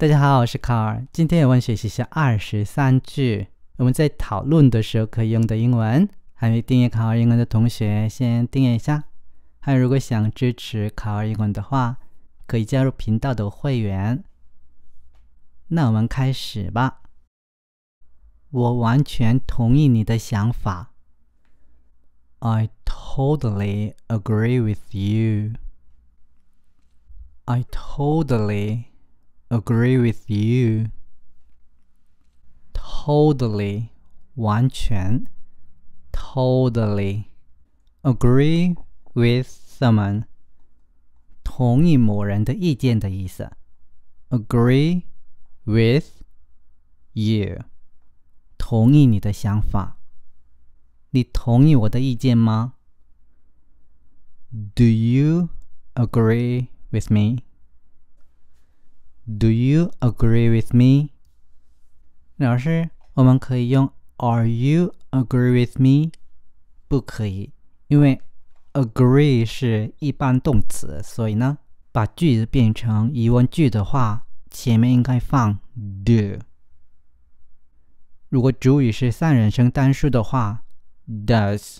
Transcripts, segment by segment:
大家好，我是卡尔。今天我们学习是二十三句我们在讨论的时候可以用的英文。还没订阅卡尔英文的同学，先订阅一下。还有，如果想支持卡尔英文的话，可以加入频道的会员。那我们开始吧。我完全同意你的想法。I totally agree with you. I totally. agree with you. Totally, 完全 totally agree with someone 同意某人的意见的意思 agree with you 同意你的想法你同意我的意见吗 Do you agree with me? Do you agree with me？老师，我们可以用 Are you agree with me？不可以，因为 agree 是一般动词，所以呢，把句子变成疑问句的话，前面应该放 do。如果主语是三人生单数的话，does。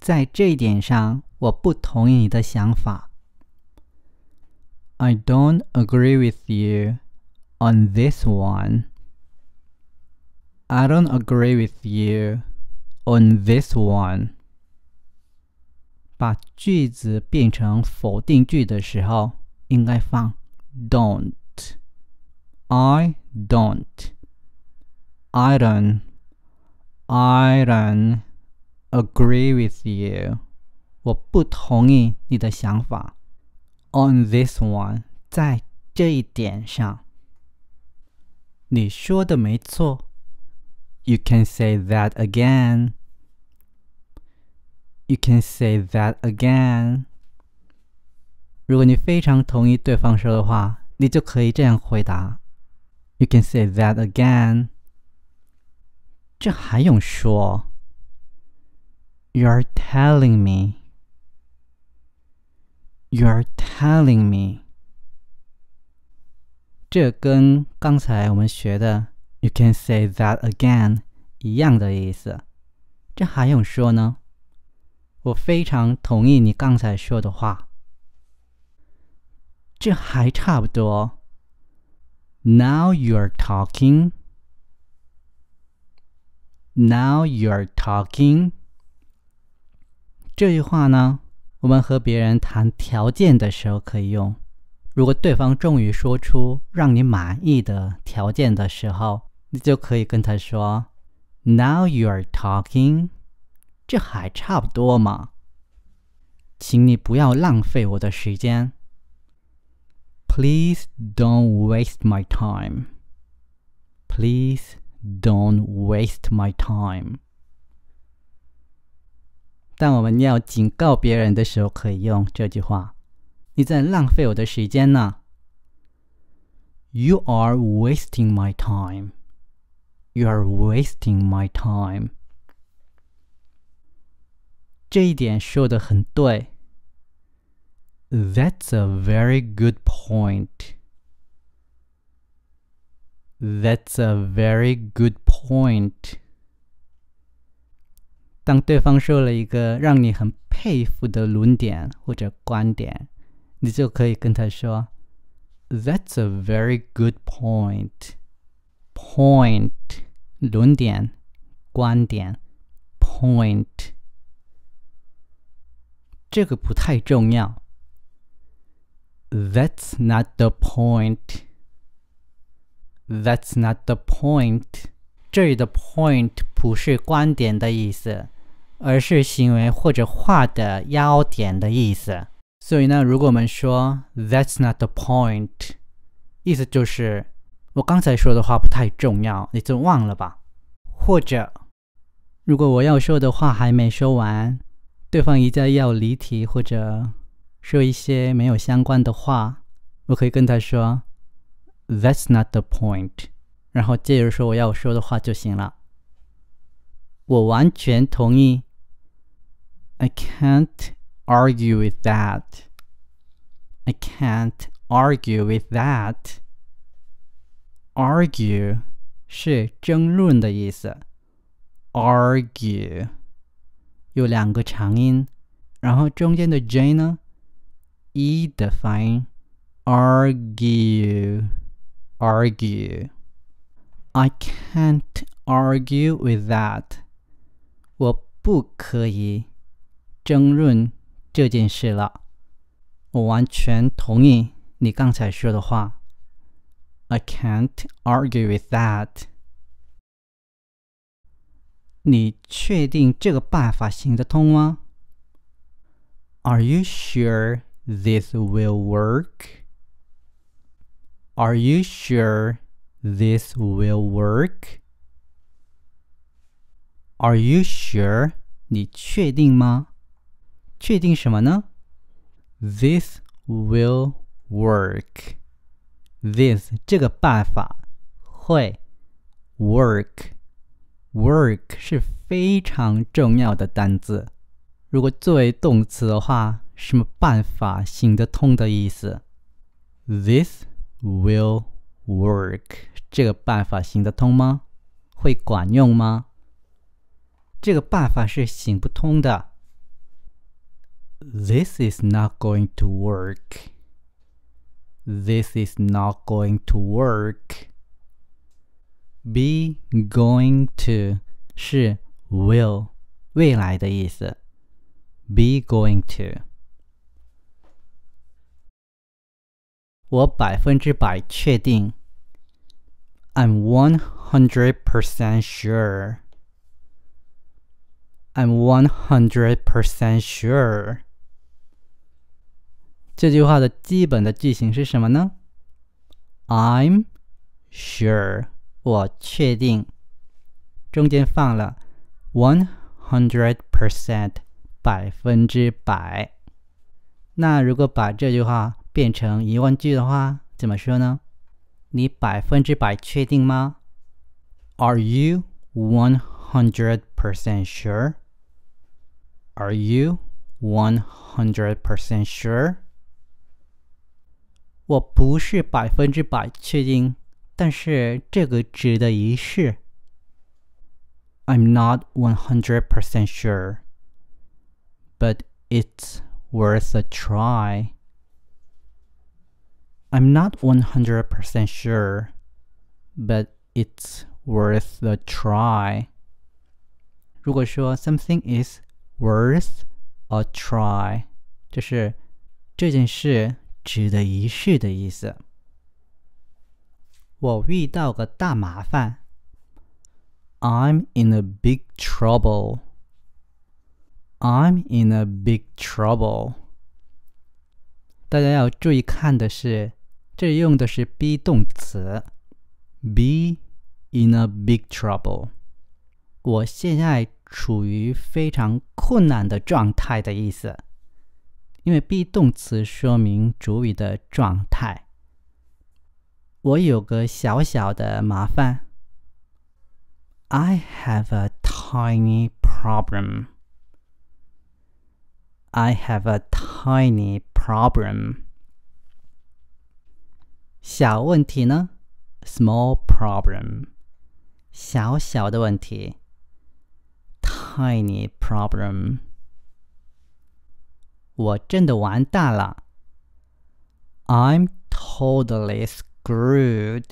在这一点上，我不同意你的想法。I don't agree with you on this one. I don't agree with you on this one. 把句子变成否定句的时候，应该放 don't。I don't. I don't. I don't agree with you. 我不同意你的想法。On this one，在这一点上，你说的没错。You can say that again. You can say that again. 如果你非常同意对方说的话，你就可以这样回答。You can say that again. 这还用说？You're telling me. You're telling me。这跟刚才我们学的 "You can say that again" 一样的意思。这还用说呢？我非常同意你刚才说的话。这还差不多。Now you're talking。Now you're talking。这句话呢？我们和别人谈条件的时候可以用。如果对方终于说出让你满意的条件的时候，你就可以跟他说：“Now you are talking。”这还差不多嘛。请你不要浪费我的时间。Please don't waste my time. Please don't waste my time. 但我们要警告别人的时候，可以用这句话：“你在浪费我的时间呢。” You are wasting my time. You are wasting my time. 这一点说的很对。That's a very good point. That's a very good point. 当对方说了一个让你很佩服的论点或者观点，你就可以跟他说：“That's a very good point.” Point，论点、观点。Point，这个不太重要。That's not the point. That's not the point. 这里的 point 不是观点的意思，而是行为或者话的要点的意思。所以呢，如果我们说 that's not the point，意思就是我刚才说的话不太重要，你就忘了吧。或者，如果我要说的话还没说完，对方一再要离题或者说一些没有相关的话，我可以跟他说 that's not the point。然后接着说我要说的话就行了。我完全同意。I can't argue with that. I can't argue with that. Argue 是争论的意思。Argue 有两个长音，然后中间的 j 呢，e 的发音 Argue，argue。I can't argue with that. I can can't argue with that. Are you sure this will work? Are you sure? this will work? Are you sure? This will work. This 这个办法会 work work 是非常重要的单词。如果作为动词的话，什么办法行得通的意思？This will Work 这个办法行得通吗？会管用吗？这个办法是行不通的。This is not going to work. This is not going to work. Be going to 是 will 未来的意思。Be going to，我百分之百确定。I'm 100% sure. I'm 100% sure. 这句话的基本的句型是什么呢？I'm sure，我确定。中间放了 one hundred percent，百分之百。那如果把这句话变成疑问句的话，怎么说呢？你百分之百确定吗？Are you one hundred percent sure? Are you one hundred percent sure? 我不是百分之百确定，但是这个值得一试。I'm not one hundred percent sure, but it's worth a try. I'm not 100% sure, but it's worth the try. 如果说 something is worth a try，就是这件事值得一试的意思。我遇到个大麻烦。I'm in a big trouble. I'm in a big trouble. 大家要注意看的是这里用的是 be 动词，be in a big trouble。我现在处于非常困难的状态的意思，因为 be 动词说明主语的状态。我有个小小的麻烦，I have a tiny problem。I have a tiny problem。小问题呢？small problem，小小的问题，tiny problem。我真的完蛋了，I'm totally screwed。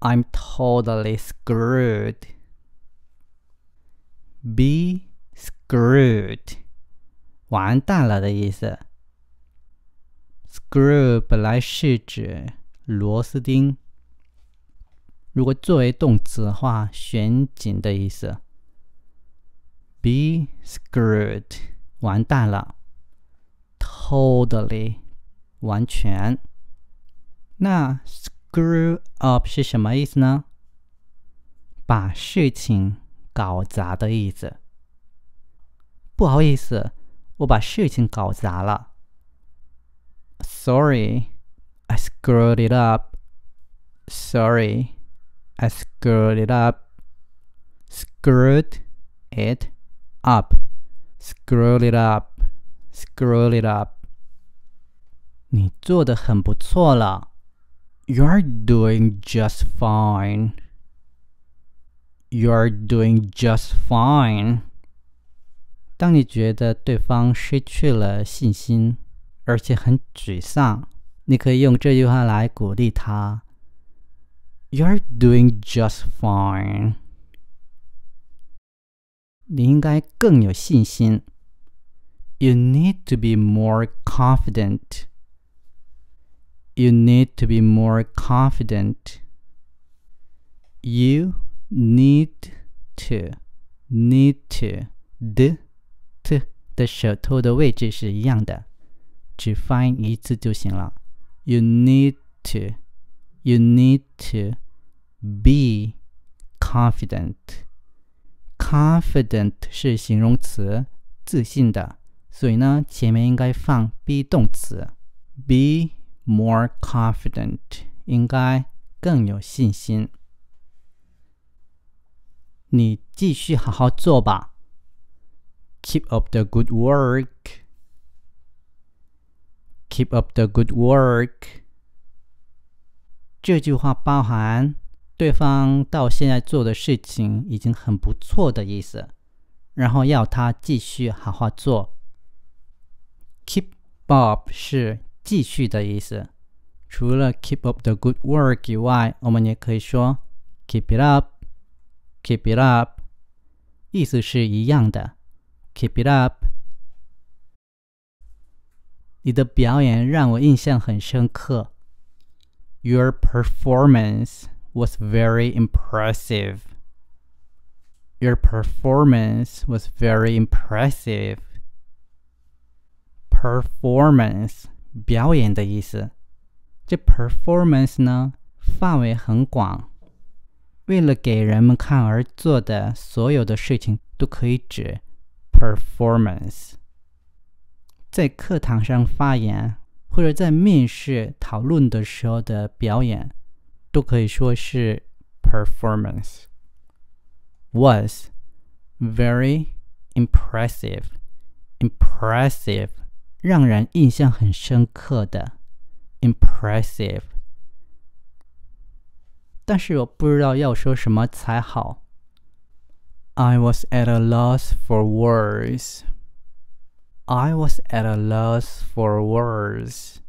I'm totally screwed. screwed。Be screwed，完蛋了的意思。Screw 本来是指螺丝钉，如果作为动词的话，旋紧的意思。Be screwed，完蛋了，totally，完全。那 screw up 是什么意思呢？把事情搞砸的意思。不好意思，我把事情搞砸了。sorry, I screwed it up. Sorry, I screwed it up. Screwed it up. Screwed it up. Screwed it up. you are doing just fine. You're doing just fine. 当你觉得对方失去了信心。而且很沮丧，你可以用这句话来鼓励他：“You're doing just fine。”你应该更有信心。You need to be more confident. You need to be more confident. You need to need to 的 t 的舌头的位置是一样的。只发音一次就行了。You need to, you need to be confident. Confident 是形容词，自信的，所以呢，前面应该放 be 动词。Be more confident. confident，应该更有信心。你继续好好做吧。Keep up the good work. Keep up the good work。这句话包含对方到现在做的事情已经很不错的意思，然后要他继续好好做。Keep up 是继续的意思。除了 Keep up the good work 以外，我们也可以说 Keep it up，Keep it up，意思是一样的。Keep it up。你的表演让我印象很深刻。Your performance was very impressive. Your performance was very impressive. Performance 表演的意思。这 performance 呢，范围很广，为了给人们看而做的所有的事情都可以指 performance。在课堂上发言，或者在面试讨论的时候的表演，都可以说是 performance was very impressive. impressive 让人印象很深刻的 impressive. 但是我不知道要说什么才好。I was at a loss for words. I was at a loss for words。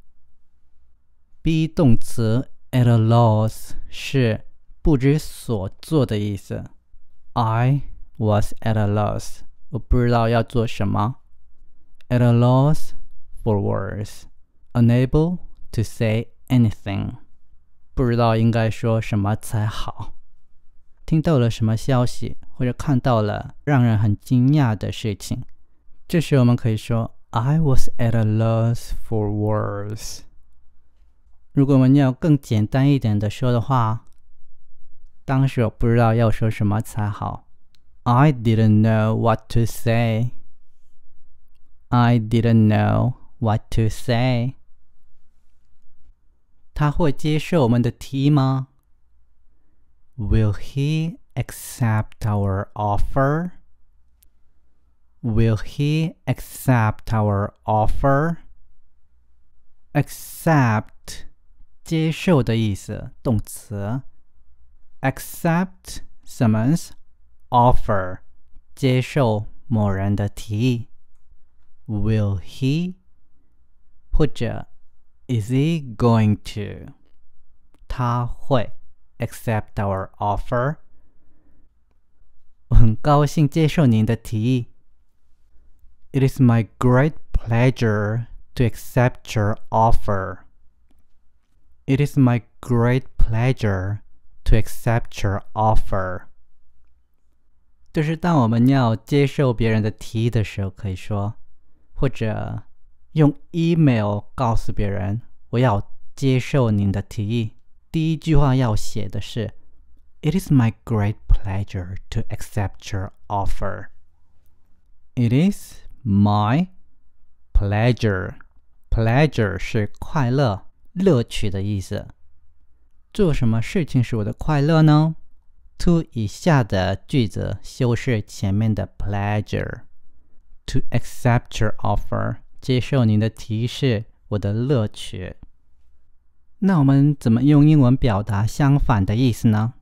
be 动词 at a loss 是不知所措的意思。I was at a loss. 我不知道要做什么。At a loss for words, unable to say anything. 不知道应该说什么才好。听到了什么消息，或者看到了让人很惊讶的事情。这时我们可以说 I was at a loss for words。如果我们要更简单一点的说的话，当时我不知道要说什么才好。I didn't know what to say. I didn't know what to say. 他会接受我们的提议吗？Will he accept our offer? Will he accept our offer? Accept 接受的意思，动词。Accept someone's offer 接受某人的提议。Will 或者, Is he going to? 他会 accept our offer。我很高兴接受您的提议。it is my great pleasure to accept your offer. It is my great pleasure to accept your offer. 就是当我们要接受别人的提议的时候，可以说，或者用 email 告诉别人我要接受您的提议。第一句话要写的是：“It is my great pleasure to accept your offer.” It is My pleasure. Pleasure 是快乐、乐趣的意思。做什么事情是我的快乐呢？To 以下的句子修饰前面的 pleasure. To accept your offer，接受您的提示，我的乐趣。那我们怎么用英文表达相反的意思呢？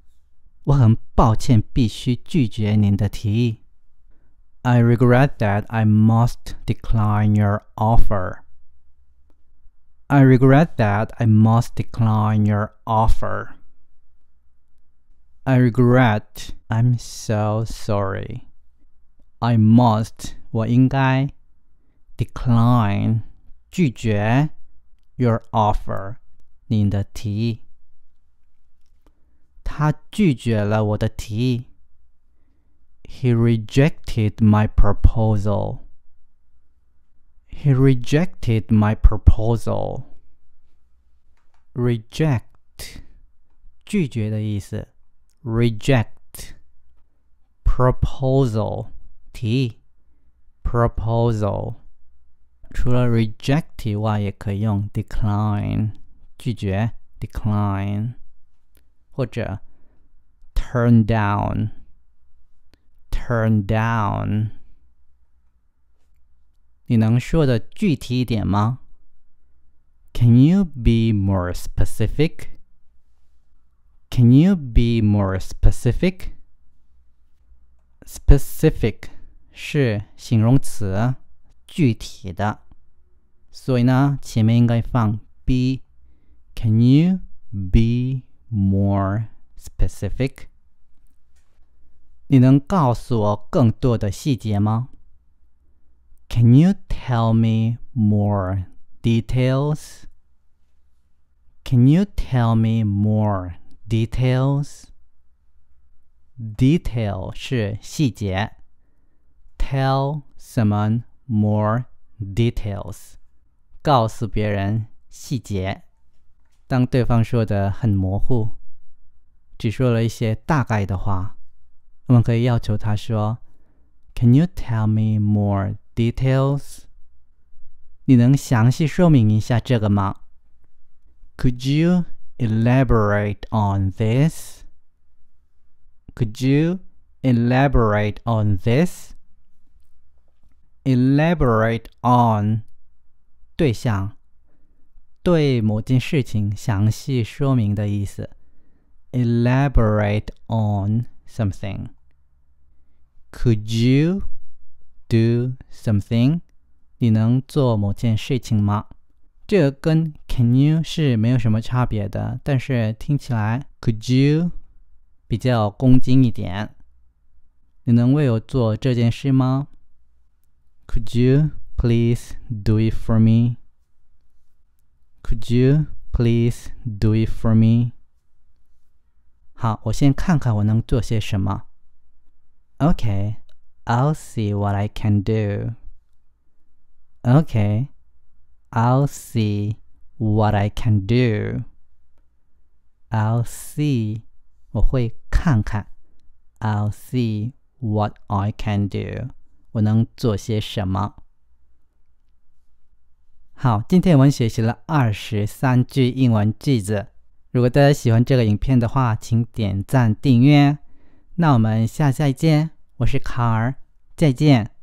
我很抱歉，必须拒绝您的提议。I regret that I must decline your offer. I regret that I must decline your offer. I regret. I'm so sorry. I must. 我应该 decline 拒绝 your offer 您的提议。他拒绝了我的提议。he rejected my proposal. He rejected my proposal. Reject proposal 提议 proposal，除了 reject 以外，也可以用 decline 拒绝 decline，或者 turn down。turn down. 你能说的具体一点吗？Can you be more specific? Can you be more specific? Specific 是形容词，具体的，所以呢，前面应该放 be。Can you be more specific? 你能告诉我更多的细节吗？Can you tell me more details? Can you tell me more details? Detail 是细节。Tell 什么 more details？告诉别人细节。当对方说的很模糊，只说了一些大概的话。我们可以要求他说：“Can you tell me more details？” 你能详细说明一下这个吗？Could you elaborate on this? Could you elaborate on this? Elaborate on 对象对某件事情详细说明的意思。Elaborate on something. Could you do something？你能做某件事情吗？这个跟 Can you 是没有什么差别的，但是听起来 Could you 比较恭敬一点。你能为我做这件事吗？Could you please do it for me？Could you please do it for me？好，我先看看我能做些什么。Okay, I'll see what I can do. Okay, I'll see what I can do. I'll see 我会看看. i will see what I can do. 我能做些什么？好，今天我们学习了二十三句英文句子。如果大家喜欢这个影片的话，请点赞、订阅。那我们下期再见，我是卡儿，再见。